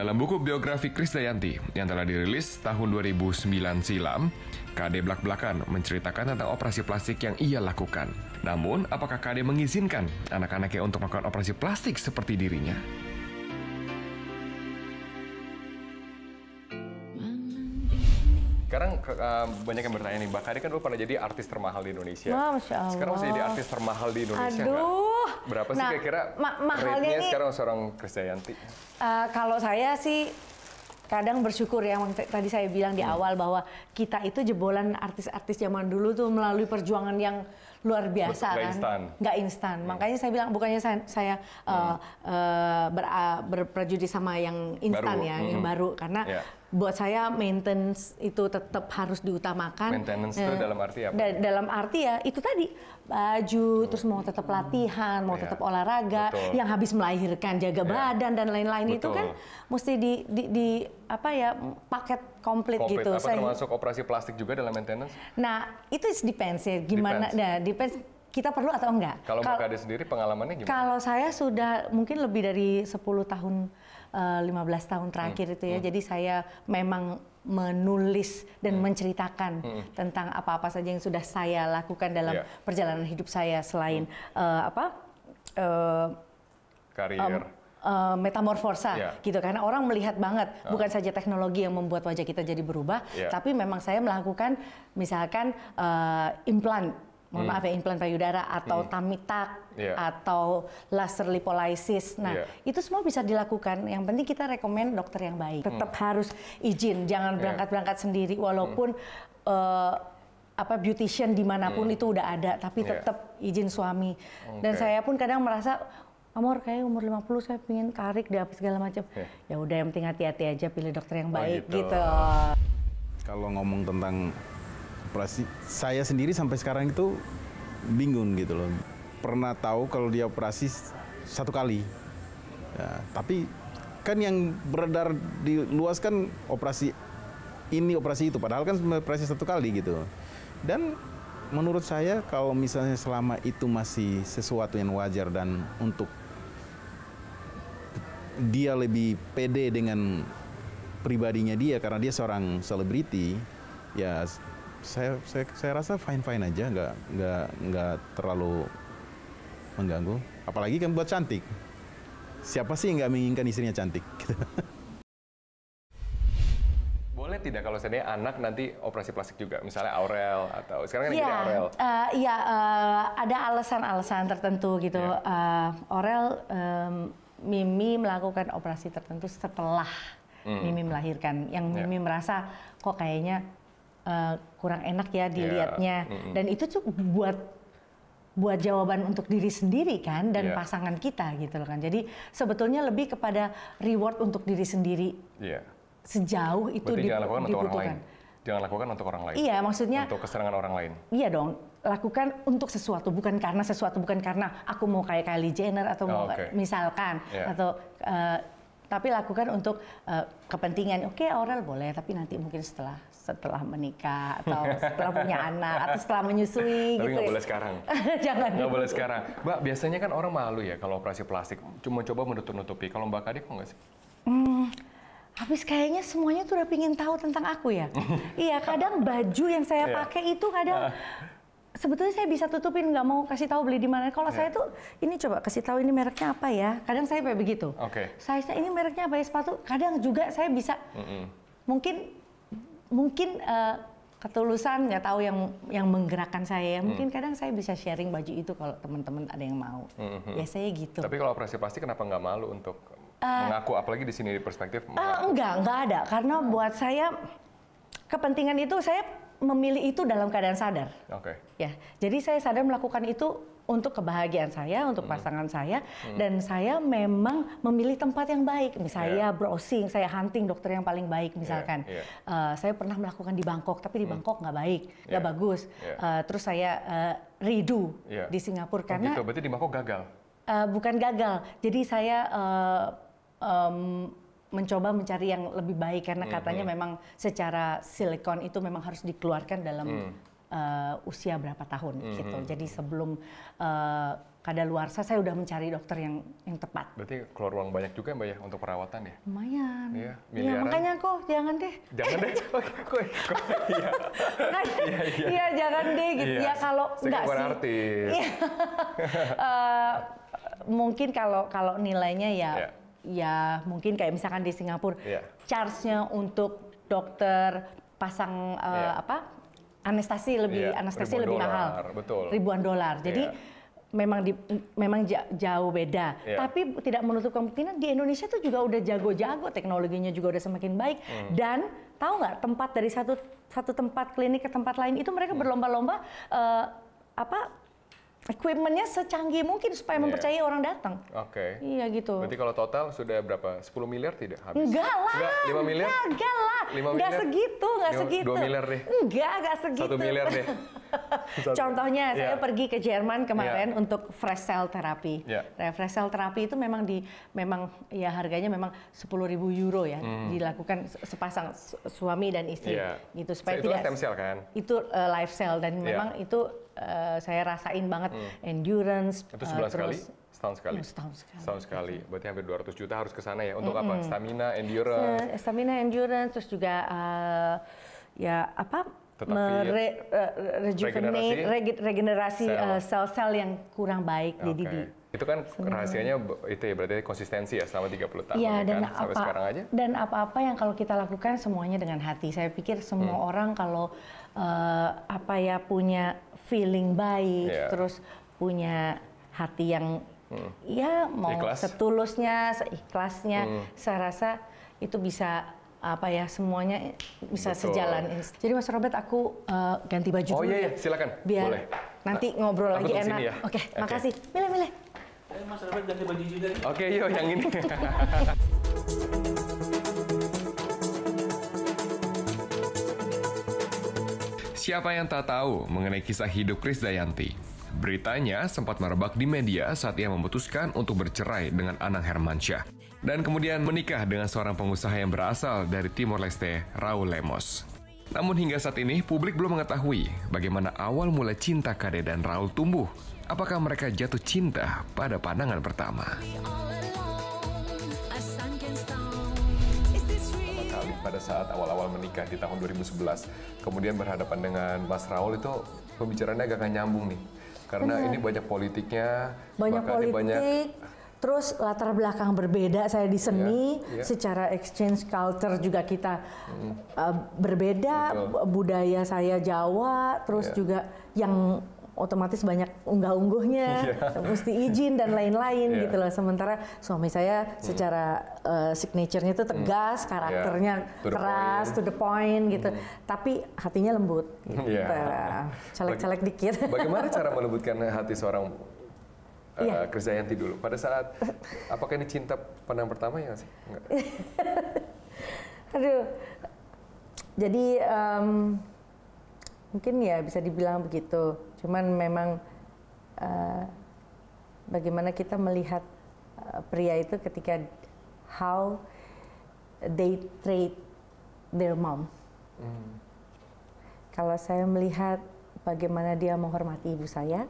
Dalam buku biografi Krisdayanti yang telah dirilis tahun 2009 silam, KD belak-belakan menceritakan tentang operasi plastik yang ia lakukan. Namun, apakah KD mengizinkan anak-anaknya untuk melakukan operasi plastik seperti dirinya? Sekarang uh, banyak yang bertanya nih, Mbak Kade kan dulu pernah jadi artis termahal di Indonesia. Wah, Masya Allah. Sekarang masih jadi artis termahal di Indonesia Aduh. Enggak? Berapa sih nah, kira-kira ma mahalnya ini, sekarang seorang Krisdayanti? Uh, kalau saya sih kadang bersyukur ya, yang tadi saya bilang di hmm. awal bahwa kita itu jebolan artis-artis zaman dulu tuh melalui perjuangan yang luar biasa Gak kan instan. nggak instan hmm. makanya saya bilang bukannya saya, saya hmm. uh, eh, uh, eh, ber, uh, berprejudis sama yang instan baru. ya hmm. yang baru karena yeah buat saya maintenance itu tetap harus diutamakan. Maintenance itu eh, dalam arti apa? Da dalam arti ya itu tadi baju, hmm. terus mau tetap latihan, mau yeah. tetap olahraga, Betul. yang habis melahirkan jaga yeah. badan dan lain-lain itu kan mesti di, di, di apa ya paket komplit, komplit. gitu. Apa saya, termasuk operasi plastik juga dalam maintenance? Nah itu depends ya gimana, depends. Nah, depends kita perlu atau enggak. Kalau Mbak Kade sendiri pengalamannya gimana? Kalau saya sudah mungkin lebih dari 10 tahun 15 eh, tahun terakhir hmm. itu ya. Hmm. Jadi saya memang menulis dan hmm. menceritakan hmm. hmm. tentang apa-apa saja yang sudah saya lakukan dalam yeah. perjalanan hidup saya selain hmm. uh, apa uh, karier. Um, uh, metamorfosa yeah. gitu karena orang melihat banget uh. bukan saja teknologi yang membuat wajah kita jadi berubah yeah. tapi memang saya melakukan misalkan uh, implan mohon hmm. maaf ya implan payudara atau hmm. tamitak yeah. atau laser lipolisis. Nah, yeah. itu semua bisa dilakukan. Yang penting kita rekomend dokter yang baik. Tetap hmm. harus izin, jangan ya. berangkat-berangkat sendiri walaupun hmm. uh, apa beautician dimanapun hmm. itu udah ada, tapi ya. tetap yeah. izin suami. Okay. Dan saya pun kadang merasa Amor kayak umur 50 saya pingin karik deh apa segala macam. Ya. ya udah yang penting hati-hati aja pilih dokter yang oh, baik oh, gitu. gitu. Kalau ngomong tentang operasi. Saya sendiri sampai sekarang itu bingung gitu loh. Pernah tahu kalau dia operasi satu kali. Ya, tapi kan yang beredar di luas kan operasi ini operasi itu padahal kan operasi satu kali gitu. Dan menurut saya kalau misalnya selama itu masih sesuatu yang wajar dan untuk dia lebih pede dengan pribadinya dia karena dia seorang selebriti ya saya saya, saya rasa fine fine aja nggak nggak nggak terlalu mengganggu apalagi kan buat cantik siapa sih nggak menginginkan istrinya cantik boleh tidak kalau seandainya anak nanti operasi plastik juga misalnya Aurel atau sekarang kan ya, Aurel eh, iya uh, ada alasan-alasan tertentu gitu ya. uh, Aurel um, Mimi melakukan operasi tertentu setelah mm. Mimi melahirkan yang iya. Mimi yeah. merasa kok kayaknya uh, kurang enak ya iya. dilihatnya. Yeah. Mm -hmm. Dan itu tuh buat buat jawaban untuk diri sendiri kan dan yeah. pasangan kita gitu loh kan. Jadi sebetulnya lebih kepada reward untuk diri sendiri. Yeah. Sejauh itu Berarti jangan lakukan dibutuhkan. Untuk orang lain. Jangan lakukan untuk orang lain. Iya, maksudnya untuk keserangan orang lain. Iya dong, lakukan untuk sesuatu bukan karena sesuatu bukan karena aku mau kayak Kylie Jenner atau oh, mau okay. misalkan yeah. atau uh, tapi lakukan untuk uh, kepentingan. Oke, okay, oral boleh, tapi nanti mungkin setelah setelah menikah atau setelah punya anak atau setelah menyusui tapi gitu. Tapi ya. boleh sekarang. Jangan. Nggak boleh gitu. sekarang. Mbak, biasanya kan orang malu ya kalau operasi plastik. Cuma coba menutup-nutupi. Kalau Mbak Kadi kok nggak sih? Hmm, habis kayaknya semuanya tuh udah pingin tahu tentang aku ya. iya, kadang baju yang saya iya. pakai itu kadang ah sebetulnya saya bisa tutupin nggak mau kasih tahu beli di mana. Kalau yeah. saya tuh ini coba kasih tahu ini mereknya apa ya. Kadang saya kayak begitu. Oke. Okay. Saya, saya ini mereknya apa ya sepatu. Kadang juga saya bisa mm -hmm. mungkin mungkin uh, ketulusan nggak tahu yang yang menggerakkan saya. Ya. Mungkin mm. kadang saya bisa sharing baju itu kalau teman-teman ada yang mau. Mm -hmm. Biasanya gitu. Tapi kalau operasi pasti kenapa nggak malu untuk uh, mengaku apalagi di sini di perspektif? Uh, eh, enggak, enggak ada karena hmm. buat saya kepentingan itu saya memilih itu dalam keadaan sadar. Oke. Okay. Ya, jadi saya sadar melakukan itu untuk kebahagiaan saya, untuk hmm. pasangan saya, hmm. dan saya memang memilih tempat yang baik. Misalnya yeah. browsing, saya hunting dokter yang paling baik misalkan. Yeah. Ya, ya. Yeah. Uh, saya pernah melakukan di Bangkok, tapi di hmm. Bangkok nggak baik, nggak yeah. bagus. Yeah. Ya. Uh, terus saya uh, redo yeah. di Singapura oh, karena. Oh gitu, berarti di Bangkok gagal. Uh, bukan gagal, jadi saya. Uh, um, mencoba mencari yang lebih baik karena hmm, katanya hmm. memang secara silikon itu memang harus dikeluarkan dalam mm. uh, usia berapa tahun hmm. gitu. Hmm, Jadi hmm. sebelum uh, eh, luar saya udah mencari dokter yang yang tepat. Berarti keluar uang banyak juga ya, mbak ya untuk perawatan ya? Lumayan. Iya, Ya, makanya kok jangan deh. Jangan deh. Kok nah, iya. Iya, iya. jangan deh gitu. Ya, Ya kalau enggak sih. artis. uh, mungkin kalau kalau nilainya ya yeah ya mungkin kayak misalkan di Singapura yeah. charge-nya untuk dokter pasang uh, eh, yeah. apa anestesi lebih yeah. anestesi ribuan lebih dolar, mahal betul. ribuan dolar jadi yeah. Memang di, memang jauh beda, yeah. tapi tidak menutup kemungkinan di Indonesia tuh juga udah jago-jago teknologinya juga udah semakin baik mm. dan tahu nggak tempat dari satu satu tempat klinik ke tempat lain itu mereka mm. berlomba-lomba uh, apa equipmentnya secanggih mungkin supaya yeah. mempercayai orang datang. Oke. Okay. Iya gitu. Berarti kalau total sudah berapa? 10 miliar tidak habis? Enggak lah. Enggak, 5 miliar? Enggak, enggak lah nggak segitu, nggak segitu. Dua miliar deh. Enggak, nggak segitu. Satu miliar deh. Satu. Contohnya, yeah. saya pergi ke Jerman kemarin yeah. untuk fresh cell therapy. Yeah. Nah, fresh cell therapy itu memang di, memang ya harganya memang sepuluh ribu euro ya, mm. dilakukan sepasang suami dan istri, yeah. gitu supaya so, tidak. Itu stem cell kan? Itu uh, live cell dan yeah. memang itu uh, saya rasain banget mm. endurance. Itu sebelas uh, terus, kali Setahun sekali. Oh, setahun sekali. Setahun sekali. Okay. Berarti hampir 200 juta harus ke sana ya. Untuk mm -hmm. apa? Stamina, endurance. Stamina, endurance, terus juga uh, ya apa? mere, uh, rejuvenate, regenerasi, regenerasi sel. uh, sel-sel yang kurang baik. Okay. di didi. itu kan rahasianya itu ya berarti konsistensi ya selama 30 tahun iya, ya, dan kan? apa, sampai sekarang aja. Dan apa-apa yang kalau kita lakukan semuanya dengan hati. Saya pikir semua hmm. orang kalau uh, apa ya punya feeling baik, yeah. terus punya hati yang hmm. ya mau Ikhlas. setulusnya, seikhlasnya, hmm. saya rasa itu bisa apa ya semuanya bisa Betul. sejalan. Jadi Mas Robert aku uh, ganti baju oh, dulu. Oh iya, iya ya. silakan. Biar Boleh. nanti nah, ngobrol lagi enak. Ya. Oke, okay, okay. makasih. Milih-milih. Eh, Mas Robert ganti baju juga. Oke, okay, yuk yang ini. Siapa yang tak tahu mengenai kisah hidup Kris Dayanti? Beritanya sempat merebak di media saat ia memutuskan untuk bercerai dengan Anang Hermansyah dan kemudian menikah dengan seorang pengusaha yang berasal dari Timor Leste, Raul Lemos. Namun hingga saat ini publik belum mengetahui bagaimana awal mula cinta Kade dan Raul tumbuh. Apakah mereka jatuh cinta pada pandangan pertama? Kali pada saat awal-awal menikah di tahun 2011, kemudian berhadapan dengan Mas Raul itu pembicaranya agak nyambung nih karena Bener. ini banyak politiknya. Banyak politik. Banyak Terus latar belakang berbeda saya di seni, yeah, yeah. secara exchange culture juga kita mm. uh, berbeda, Betul. budaya saya Jawa, terus yeah. juga yang otomatis banyak unggah-ungguhnya, yeah. mesti izin dan lain-lain yeah. gitu loh. Sementara suami saya secara secara uh, signaturenya itu tegas, mm. karakternya yeah. to keras, point. to the point gitu. Mm. Tapi hatinya lembut gitu. Yeah. Iya. dikit. Bagaimana cara melembutkan hati seorang uh, eh, yeah. Krisdayanti dulu? Pada saat apakah ini cinta pandang pertama ya sih? Enggak. Aduh. Jadi um, mungkin ya bisa dibilang begitu cuman memang uh, bagaimana kita melihat uh, pria itu ketika how they treat their mom mm. kalau saya melihat bagaimana dia menghormati ibu saya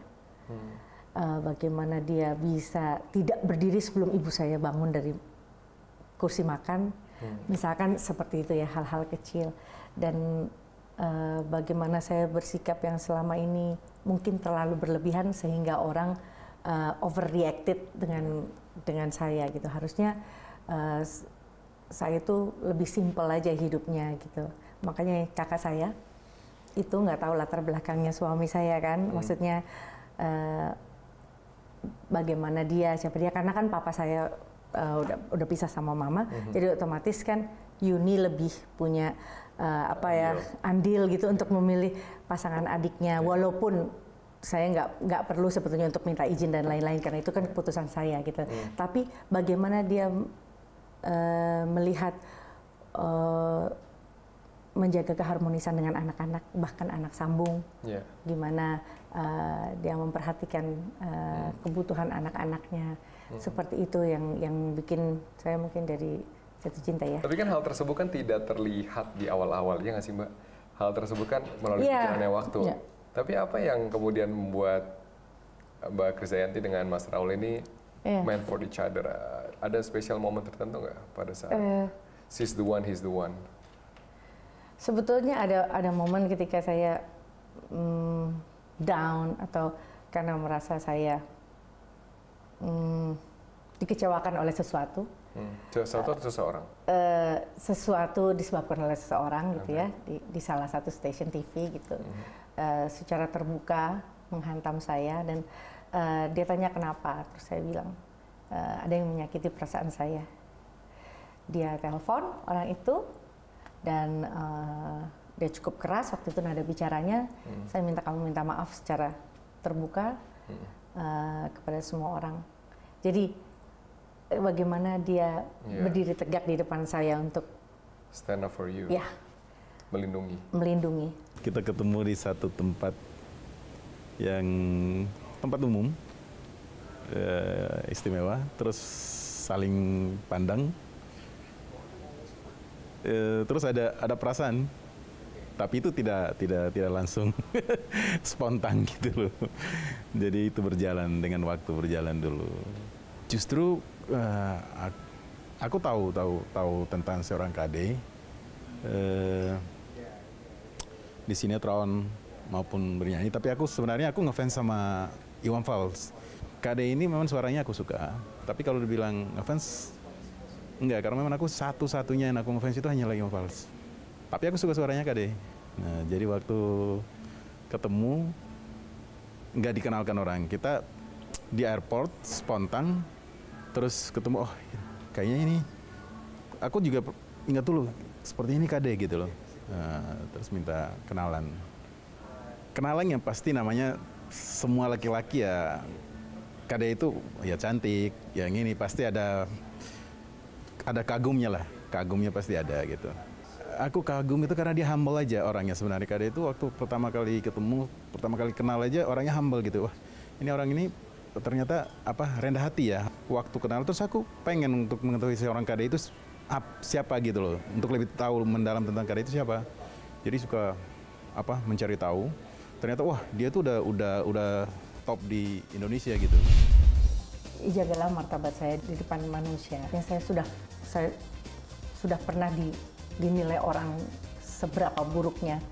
mm. uh, bagaimana dia bisa tidak berdiri sebelum ibu saya bangun dari kursi makan mm. misalkan seperti itu ya hal-hal kecil dan Eh, bagaimana saya bersikap yang selama ini mungkin terlalu berlebihan sehingga orang uh, overreacted dengan dengan saya gitu harusnya uh, saya itu lebih simpel aja hidupnya gitu makanya kakak saya itu nggak tahu latar belakangnya suami saya kan hmm. maksudnya uh, bagaimana dia siapa dia karena kan papa saya uh, udah udah pisah sama mama hmm. jadi otomatis kan Yuni lebih punya uh, apa ya andil gitu untuk memilih pasangan adiknya walaupun saya nggak nggak perlu sebetulnya untuk minta izin dan lain-lain karena itu kan keputusan saya gitu. Hmm. Tapi bagaimana dia uh, melihat uh, menjaga keharmonisan dengan anak-anak bahkan anak sambung, yeah. gimana uh, dia memperhatikan uh, hmm. kebutuhan anak-anaknya hmm. seperti itu yang yang bikin saya mungkin dari jatuh cinta ya. Tapi kan hal tersebut kan tidak terlihat di awal-awal ya nggak sih mbak? Hal tersebut kan melalui yeah. pikirannya waktu. Yeah. Tapi apa yang kemudian membuat eh, mbak Krizayanti dengan Mas Raul ini yeah. meant for each other? Ada spesial momen tertentu nggak pada saat uh, she's the one, he's the one? Sebetulnya ada ada momen ketika saya um, down atau karena merasa saya um, dikecewakan oleh sesuatu Hmm. Sesuatu atau seseorang? Uh, sesuatu disebabkan oleh seseorang gitu ya di, di salah satu stasiun TV gitu. Hmm. Uh, secara terbuka menghantam saya dan uh, dia tanya kenapa terus saya bilang uh, ada yang menyakiti perasaan saya. Dia telepon orang itu dan uh, dia cukup keras waktu itu nada bicaranya. Hmm. Saya minta kamu minta maaf secara terbuka hmm. uh, kepada semua orang. Jadi bagaimana dia yeah. berdiri tegak di depan saya untuk stand up for you. Yeah. Melindungi. Melindungi. Kita ketemu di satu tempat yang tempat umum uh, istimewa, terus saling pandang. Uh, terus ada ada perasaan tapi itu tidak tidak tidak langsung spontan gitu loh. Jadi itu berjalan dengan waktu berjalan dulu justru uh, aku tahu tahu tahu tentang seorang KD uh, eh, di sinetron maupun bernyanyi tapi aku sebenarnya aku ngefans sama Iwan Fals KD ini memang suaranya aku suka tapi kalau dibilang ngefans enggak karena memang aku satu-satunya yang aku ngefans itu hanya lagi Iwan Fals tapi aku suka suaranya KD nah jadi waktu ketemu nggak dikenalkan orang kita di airport spontan terus ketemu oh iya, kayaknya ini aku juga ingat dulu seperti ini kade gitu loh uh, terus minta kenalan kenalan yang pasti namanya semua laki-laki ya kade itu ya cantik ya yang ini pasti ada ada kagumnya lah kagumnya pasti ada gitu aku kagum itu karena dia humble aja orangnya sebenarnya kade itu waktu pertama kali ketemu pertama kali kenal aja orangnya humble gitu wah ini orang ini ternyata apa rendah hati ya waktu kenal terus aku pengen untuk mengetahui seorang kade itu siapa gitu loh untuk lebih tahu mendalam tentang kade itu siapa jadi suka apa mencari tahu ternyata wah dia tuh udah udah udah top di Indonesia gitu jagalah martabat saya di depan manusia yang saya sudah saya sudah pernah di, dinilai orang seberapa buruknya.